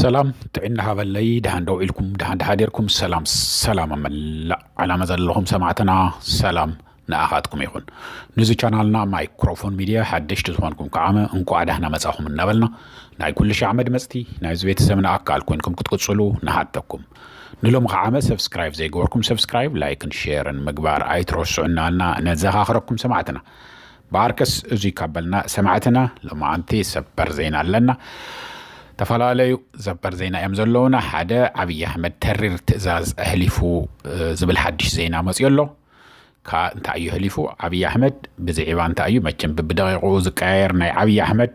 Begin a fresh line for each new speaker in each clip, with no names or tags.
ሰላም ጥዕና ሃበለይ ድሓን ደው ኢልኩም ድሓን ድሓዲርኩም ሰላም ሰላም ኣመላእ ዓላማ ዘለኹም ሰማዕትና ሰላም ንኣኻትኩም ይኹን ንዚ ቻናልና ማይክሮፎን ሚድያ ሓደሽቲ ዝኾንኩም ከዓ እንኳዕ ዳህና መጻኹም እናበልና ናይ ኩሉ ሺሕ ዓመድ መፅቲ ናይዚ ቤተሰብና ኣካል ኮይንኩም ክትቅፅሉ ንሃተኩም ንሎም ከዓመ ሰብስክራይብ ዘይገበርኩም ሰብስክራይብ ላይክን ሼርን ምግባር ኣይትረስዑ እናበልና ነዘኻኽረኩም ሰማዕትና በኣርከስ እዙይ ካበልና ሰማዕትና ሎማዓንቲ ሰበር ዜና ኣለና ዝተፈላለዩ ዘበር ዜና እዮም ዘለውና ሓደ ዓብዪ ኣሕመድ ተሪር ትእዛዝ ኣሕሊፉ ዝብል ሓድሽ ዜና መፅኡ ኣሎ ከዓ እንታይ እዩ ህሊፉ ዓብዪ ኣሕመድ ብዛዕባ እንታይ እዩ መቸም ብብደቂቁ ዝቀያየር ናይ ዓብዪ ኣሕመድ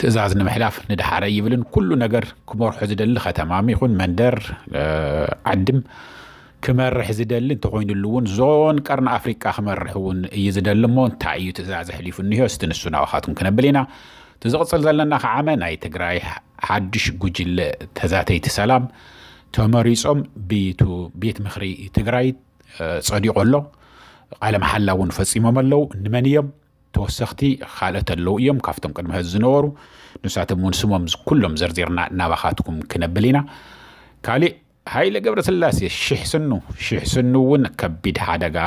ትእዛዝ ንምሕላፍ ንድሓረ ይብልን ኩሉ ነገር ክመርሑ ዝደሊ ከተማም ይኹን መንደር ዓድም ክመርሕ ዝደሊ እንተኮይኑሉ እውን ዞን ቀርኒ ኣፍሪቃ ክመርሕ እውን እዩ ዝደሊ እሞ እንታይ እዩ ትእዛዝ ኣሕሊፉ እኒሆ እስቲ ንሱ ናባኻትኩም ክነብል ኢና እቲ ዝቕፅል ዘለና ከዓ ናይ ትግራይ ሓድሽ ጉጅለ ተዛተይቲ ሰላም ተመሪፆም ቤት ምክሪ ትግራይ ፀዲቑ ኣሎ ቃለ መሓላ እውን ፈፂሞም ኣለዉ ንመን እዮም ተወሰኽቲ ካልኦት ኣለዉ እዮም ካብቶም ቅድሚ ሕዚ ዝነበሩ ንሳቶም እውን ስሞም ኩሎም ዘርዚርና እናባኻትኩም ክነብል ኢና ካሊእ ሃይለ ገብረ ስላሴ ሽሕ ስኑ ሽሕ ስኑ እውን ከቢድ ሓደጋ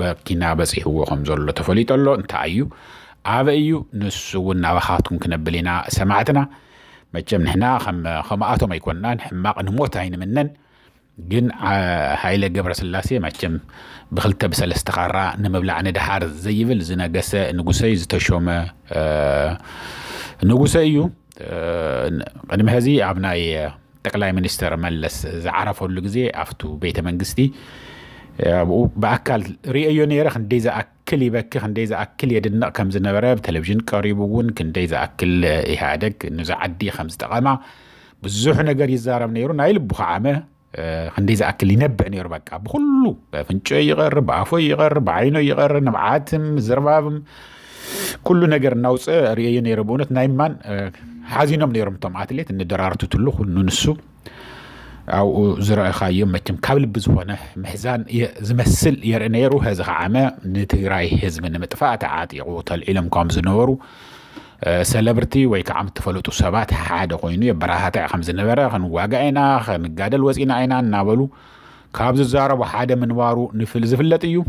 በኪና በፂሕዎ ከም ዘሎ ተፈሊጡ ኣሎ እንታይ እዩ ዓበ እዩ ንሱ እውን ናባኻትኩም ክነብል ኢና ሰማዕትና መቸም ንሕና ከምኣቶም ኣይኮንና ንሕማቕ ንሞት ኣይንምነን ግን ሃይለ ገብረ ስላሴ መቸም ብክልተ ብሰለስተ ኻራ ንምብላዕ ንድሓር ዘይብል ዝነገሰ ንጉሰይ ዝተሾመ ንጉሰ እዩ ቅድሚ ሕዚ ኣብ ናይ ጠቅላይ ሚኒስተር መለስ ዝዓረፈሉ ግዜ ኣብቱ ቤተ መንግስቲ ኣብኡ ብኣካል ርአዮ ነረ ክንደይ أكل يبكي خن ديزا أكل يدنا كم زنا برا بتلفزيون قريبون كن ديزا أكل إهادك نزا عدي خمس دقامة بزوح نقر يزارة من يرون نايل خن آه، ديزا أكل ينبع نير بكا بخلو بفنشو يغر بعفو يغر بعينو يغر نبعاتم زربابم كل نقر نوص ريين يربونت نايمان آه، حزينهم نيرم طمعات ان درارتو تلوخ ننسو أو زرائي خايم متم كابل بزوانة محزان زمسل يرنيرو هذا عامة نتغراي هزم نمتفاة عادي غوطة العلم قام زنورو اه، سلبرتي ويك عم تفلوتو سبات حاد قوينو يبراها تاع خمز نورا خن واقعينا خن قادل وزينا عينا نابلو كابز الزارة وحادة منوارو نفل زفلتيو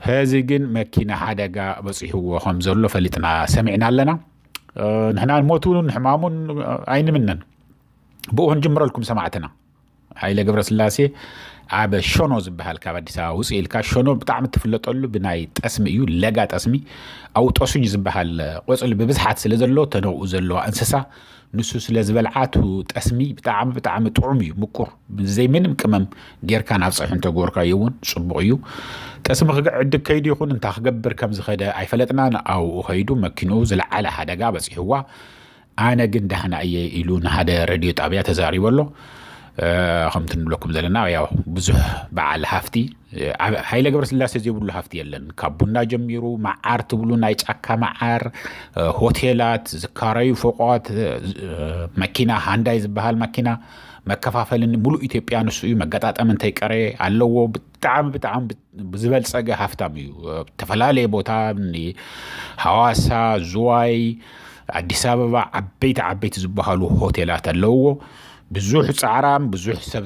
هذه جن مكينة حادة قا بس هو خمزولو فلتنا سمعنا لنا اه، نحنا نموتون نحمامون اه، عين منن بوهن جمر لكم سمعتنا هاي اللي قبر سلاسي عاب شنو زبها الكاب دي ساوس إلكا شنو بتعم تفلت قلو بناي تسمي يو لقا اسمي أو تقصج زبها القوز قلو ببزحة سلزلو تنو أزلو أنسسا نسو سلزبالعات تسمي بتعمل بتعم تعمي مكور زي منم كمم غير كان عفصح انتو غوركا يوون صبغيو تسمي غقع عدك كيدي يخون انتا كم زخدا أي فلتنا أو خيدو مكينو زلعالة حدقا بس هو ኣነ ግን ዳህና እየ ኢሉ ንሓደ ረድዮ ጣብያ ተዛሪቡ ኣሎ ከምቲ ንብለኩም ዘለና ያው ብዙሕ በዓል ሃፍቲ ሃይለ ገብረስላሴ ዘይብሉ ሃፍቲ የለን ካብ ቡና ጀሚሩ መዓር ትብሉ ናይ ጫካ መዓር ሆቴላት ዝካረዩ ፎቋት መኪና ሃንዳይ ዝበሃል መኪና መከፋፈልን ሙሉእ ኢትዮጵያ ንሱ እዩ መገጣጠም እንተይቀረ ኣለዎ ብጣዕሚ ብጣዕሚ ዝበልፀገ ሃፍታም እዩ ዝተፈላለየ ቦታ ሃዋሳ ዝዋይ ኣዲስ ኣበባ ዓበይቲ ዓበይቲ ዝበሃሉ ሆቴላት ኣለውዎ ብዙሕ ፃዕራን ብዙሕ ሰብ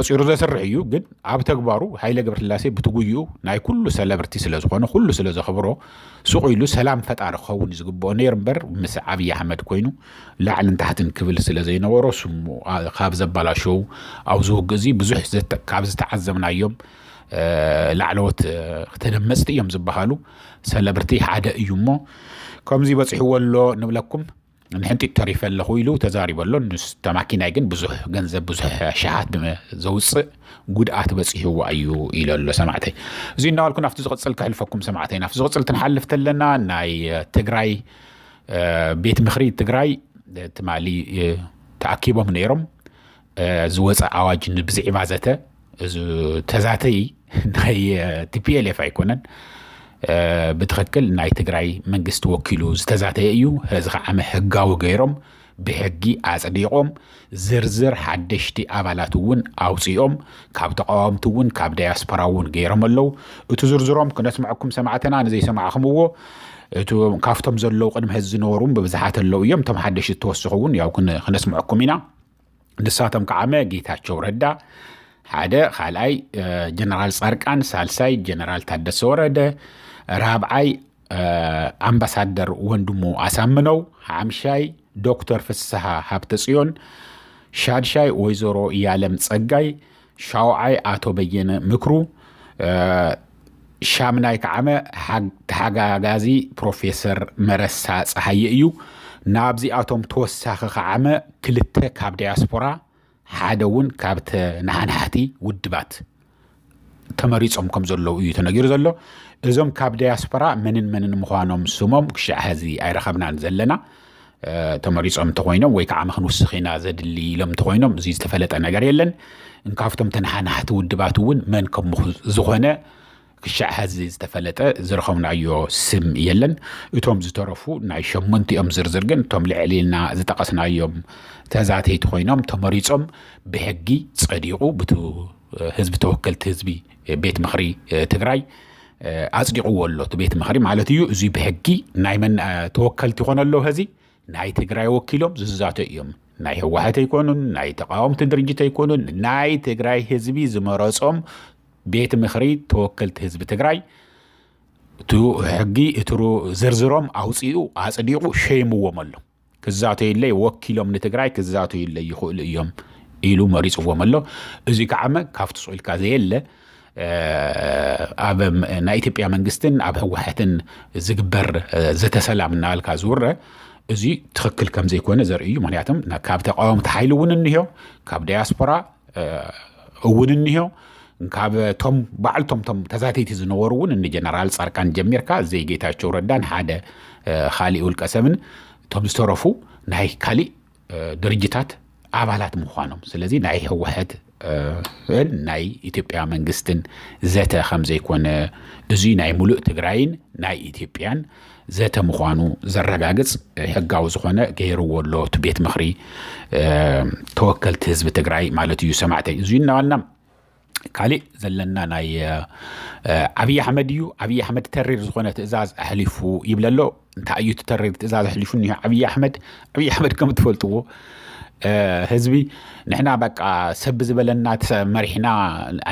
ቆፂሩ ዘስርሕ እዩ ግን ኣብ ተግባሩ ሃይለ ገብረስላሴ ብትጉይኡ ናይ ኩሉ ሰለብርቲ ስለዝኾነ ኩሉ ስለዘኽብሮ ሱቕ ኢሉ ሰላም ፈጣሪ ክኸውን ዝግብኦ ነይሩ እምበር ምስ ዓብዪ ኣሕመድ ኮይኑ ላዕልን ታሕትን ክብል ስለ ዘይነበሮ ስሙ ካብ ዘባላሸው ኣብ ዝውግእ እዚ ብዙሕ ካብ ዝተዓዘብናዮም ላዕለዎት ተደመፅቲ እዮም ዝበሃሉ ሰለብርቲ ሓደ እዩ እሞ ከምዚ በፂሕዎ ኣሎ ንብለኩም ንሕንጢት ተሪፈ ኣለኹ ኢሉ ተዛሪበ ኣሎ ንስተ ማኪናይ ግን ብዙሕ ገንዘብ ብዙሕ ሸሓት ዘውፅእ ጉድኣት በፂሕዋ እዩ ኢሉ ኣሎ ሰማዕተይ እዚ እናበልኩ ናብቲ ዝቕፅል ክሕልፈኩም ሰማዕተይ ናብቲ ዝቕፅል ትንሓልፍ ተለና ናይ ትግራይ ቤት ምክሪ ትግራይ ትማሊ ተኣኪቦም ነይሮም ዝወፀ ኣዋጅ ብዛዕባ ዘተ ተዛተይ ናይ ቲፒኤልኤፍ ኣይኮነን ብትኽክል ናይ ትግራይ መንግስቲ ወኪሉ ዝተዛተየ እዩ ሕዚ ከዓ ሕጋዊ ገይሮም ብሕጊ ኣፅዲቖም ዝርዝር ሓደሽቲ ኣባላት እውን ኣውፂኦም ካብ ተቃዋምቲ እውን ካብ ዳያስፖራ እውን ገይሮም ኣለው እቲ ዝርዝሮም ክነስምዐኩም ሰማዕትና ንዘይሰማዕኹምዎ ካብቶም ዘለዉ ቅድሚ ሕዚ ዝነበሩ ብብዝሓት ኣለው እዮም እቶም ሓደሽቲ እትወስኹ እውን ያው ክነስምዐኩም ኢና ንሳቶም ከዓ ጌታቸው ረዳ ሓደ ካልኣይ ጀነራል ፃርቃን ሳልሳይ ጀነራል ታደሰ ወረደ ራብዓይ ኣምባሳደር ወንድሙ ኣሳምነው ሓምሻይ ዶክተር ፍስሓ ሃብተ ፅዮን ሻድሻይ ወይዘሮ እያለም ፀጋይ ሻውዓይ ኣቶ በየነ ምክሩ ሻምናይ ከዓመ ተሓጋጋዚ ፕሮፌሰር መረሳ ፀሓየ እዩ ናብዚኣቶም ተወሳኺ ከዓመ ክልተ ካብ ዲያስፖራ ሓደ እውን ካብቲ ናሃናህቲ ውድባት ተመሪፆም ከም ዘለዉ እዩ ተነጊሩ ዘሎ እዞም ካብ ዳያስፖራ መንን መንን ምዃኖም ስሞም ክሻዕ ሕዚ ኣይረኸብናን ዘለና ተመሪፆም እንተኮይኖም ወይ ከዓ መክንውስኽ ኢና ዘድሊ ኢሎም እንተኮይኖም እዚ ዝተፈለጠ ነገር የለን እንካብቶም ተናሓናሕቲ ውድባት እውን መን ከም ዝኾነ ክሻዕ ሕዚ ዝተፈለጠ ዝረኸብናዮ ስም የለን እቶም ዝተረፉ ናይ ሸመንቲኦም ዝርዝር ግን እቶም ልዕሊ ኢልና ዝጠቐስናዮም ተዛተይቲ ኮይኖም ተመሪፆም ብሕጊ ፀዲቑ ብቲ ህዝቢ ተወከልቲ ህዝቢ ቤት ምኽሪ ትግራይ ኣፅዲቑዎ ኣሎ እቲ ቤት ምኽሪ ማለት እዩ እዚ ብሕጊ ናይ ተወከልቲ ይኮነ ኣለዉ ሕዚ ናይ ትግራይ ወኪሎም ዝዛተዩ እዮም ናይ ህወሓት ኣይኮኑን ናይ ተቃወምቲ ድርጅት ኣይኮኑን ናይ ትግራይ ህዝቢ ዝመረፆም ቤት ምኽሪ ተወከልቲ ህዝቢ ትግራይ እቲ ሕጊ እቲ ዝርዝሮም ኣውፅኡ ኣፅዲቑ ሸይምዎም ኣሎ ክዛተ ክዛተየለይ ወኪሎም ንትግራይ ክዛተ ክዛተየለይ ይኽእሉ እዮም ኢሉ መሪፅዎም ኣሎ እዚ ከዓመ ካብቲ ስቑኢልካ ዘየለ ኣብ ናይ ኢትዮጵያ መንግስትን ኣብ ህወሓትን ዝግበር ዘተሰላም እናበልካ ዝውረ እዚ ትኽክል ከም ዘይኮነ ዘርኢ እዩ ምክንያቱም ካብ ተቃወምቲ ሓይሊ እውን እኒሄ ካብ ዳያስፖራ እውን እኒሄ ካብቶም በዓልቶም ቶም ተዛተይቲ ዝነበሩ እውን እኒ ፃርቃን ጀሚርካ ዘይ ጌታቸው ረዳን ሓደ ካሊእ ውልቀ ሰብን እቶም ዝተረፉ ናይ ካሊእ ድርጅታት ኣባላት ምዃኖም ስለዚ ናይ ን ናይ ኢትዮጵያ መንግስትን ዘተ ከም ዘይኮነ እዙይ ናይ ሙሉእ ትግራይን ናይ ኢትዮጵያን ዘተ ምዃኑ ዘረጋግፅ ሕጋዊ ዝኾነ ገይርዎ ኣሎ እቲ ቤት ምክሪ ተወከልቲ ህዝቢ ትግራይ ማለት እዩ ሰማዕተይ እዙይ እናባልና ካሊእ ዘለና ናይ ዓብዪ ኣሕመድ እዩ ዓብዪ ኣሕመድ ተሪር ዝኾነ ትእዛዝ ኣሕሊፉ ይብለ ኣሎ እንታይ እዩ ተሪር ትእዛዝ ኣሕሊፉ እኒሆ ዓብዪ ኣሕመድ ዓብዪ ኣሕመድ ከም ትፈልጥዎ ህዝቢ ንሕና በቃ ሰብ ዝበለና መሪሕና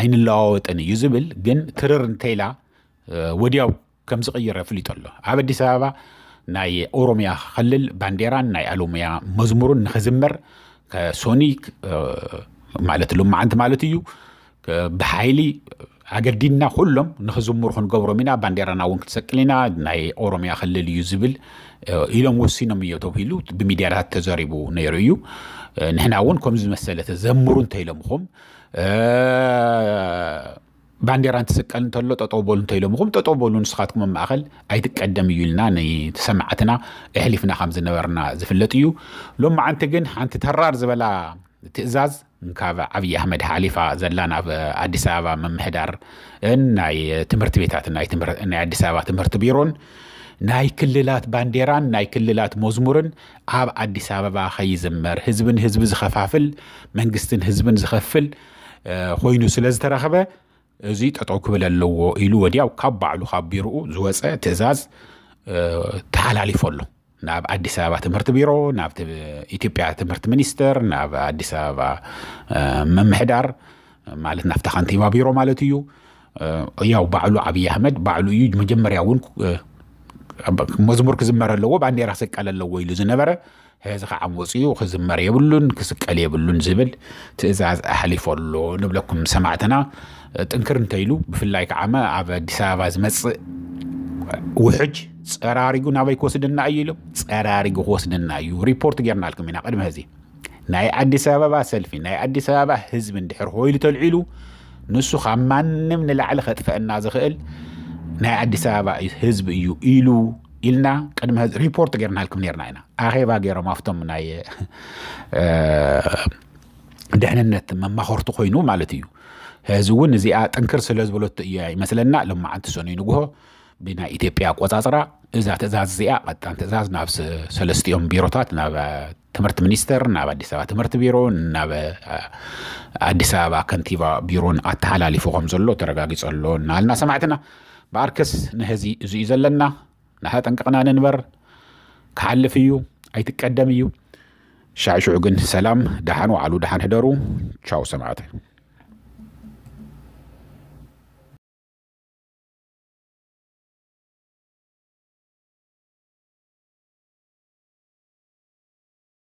ኣይንለዋወጥን እዩ ዝብል ግን ትርር እንተይላ ወዲያው ከም ዝቕይረ ፍሊጡ ኣሎ ኣብ ኣዲስ ኣበባ ናይ ኦሮምያ ክክልል ባንዴራን ናይ ኣሎምያ መዝሙሩን ንክዝመር ሶኒ ማለት ሉማዓንቲ ማለት እዩ ብሓይሊ ኣገዲድና ኩሎም ንክዝምር ክንገብሮም ኢና ባንዴራና እውን ክትሰቅል ኢና ናይ ኦሮምያ ክልል እዩ ዝብል ኢሎም ወሲኖም እዮ ተባሂሉ ብሚድያታት ተዘሪቡ ነይሩ እዩ ንሕና እውን ከምዚ መሰለ ተዘምሩ እንተኢሎምኹም ባንዴራ እንትስቀል እንተሎ ጠጠው በሉ እንተኢሎምኹም ጠጠው በሉ ንስኻትኩም ኣብ ማእኸል ኣይትቀደም እዩ ኢልና ንተሰማዕትና ኣሕሊፍና ከም ዝነበርና ዝፍለጥ እዩ ሎም መዓንቲ ግን ሓንቲ ተራር ዝበላ ትእዛዝ ካብ ኣብዪ ኣሕመድ ሓሊፋ ዘላ ናብ ኣዲስ ኣበባ ምምሕዳር ናይ ትምህርቲ ቤታት ናይ ኣዲስ ኣበባ ትምህርቲ ቢሮን ናይ ክልላት ባንዴራን ናይ ክልላት መዝሙርን ኣብ ኣዲስ ኣበባ ከይዝመር ህዝብን ህዝቢ ዝኸፋፍል መንግስትን ህዝብን ዝኸፍል ኮይኑ ስለ ዝተረኸበ እዚ ጠጠው ክብል ኣለዎ ኢሉ ወዲያው ካብ ባዕሉ ካብ ቢሮኡ ዝወፀ ትእዛዝ ተሓላሊፉ ኣሎ ናብ ኣዲስ ኣበባ ትምህርቲ ቢሮ ናብ ኢትዮጵያ ትምህርቲ ሚኒስተር ናብ ኣዲስ ኣበባ ምምሕዳር ማለት ናብታ ከንቲባ ቢሮ ማለት እዩ ያው ባዕሉ ዓብዪ ኣሕመድ ባዕሉ እዩ መጀመርያ እውን መዝሙር ክዝመር ኣለዎ ባንዴራ ክስቀል ኣለዎ ኢሉ ዝነበረ ሕዚ ከዓ ወፅኡ ክዝመር የብሉን ክስቀል የብሉን ዝብል ትእዛዝ ኣሕሊፎ ኣሎ ንብለኩም ሰማዕትና ጥንክር እንተኢሉ ብፍላይ ከዓ ኣብ ኣዲስ ኣበባ ዝመፅእ ውሕጅ ፀራሪጉ ናበይ ክወስደና እዩ ኢሎም ፀራሪጉ ክወስደና እዩ ሪፖርት ጌርና ኣልኩም ኢና ቅድሚ ሕዚ ናይ ኣዲስ ኣበባ ሰልፊ ናይ ኣዲስ ኣበባ ህዝቢ እንድሕር ኮይኑ ተልዒሉ ንሱ ካብ ማንም ንላዕሊ ከጥፈአና ዝኽእል ናይ ኣዲስ ኣበባ ህዝቢ እዩ ኢሉ ኢልና ቅድሚ ሕዚ ሪፖርት ጌርናልኩም ነርና ኢና ኣኼባ ገይሮም ኣብቶም ናይ ድሕንነት መማኸርቱ ኮይኑ ማለት እዩ ሕዚ እውን እዚኣ ጥንክር ስለ ዝበለቱ እያ ይመስለና ሎማዓንቲ ሰኑይ ንግሆ ብናይ ኢትዮጵያ ኣቆፃፅራ እዛ ትእዛዝ እዚኣ ቀጣን ትእዛዝ ናብ ሰለስቲኦም ቢሮታት ናብ ትምህርቲ ሚኒስተር ናብ ኣዲስ ኣበባ ትምህርቲ ቢሮ ናብ ኣዲስ ኣበባ ከንቲባ ቢሮን ኣተሓላሊፉ ከም ዘሎ ተረጋጊፀ ኣሎ እናሃልና ሰማዕትና ብኣርከስ ንህዚ እዚ እዩ ዘለና ንሓጠንቀቕና ንንበር ክሓልፍ እዩ ኣይትቀደም እዩ ሻዕሽዑ ግን ሰላም ደሓን ዋዕሉ ደሓን ሕደሩ ቻው ሰማዕተ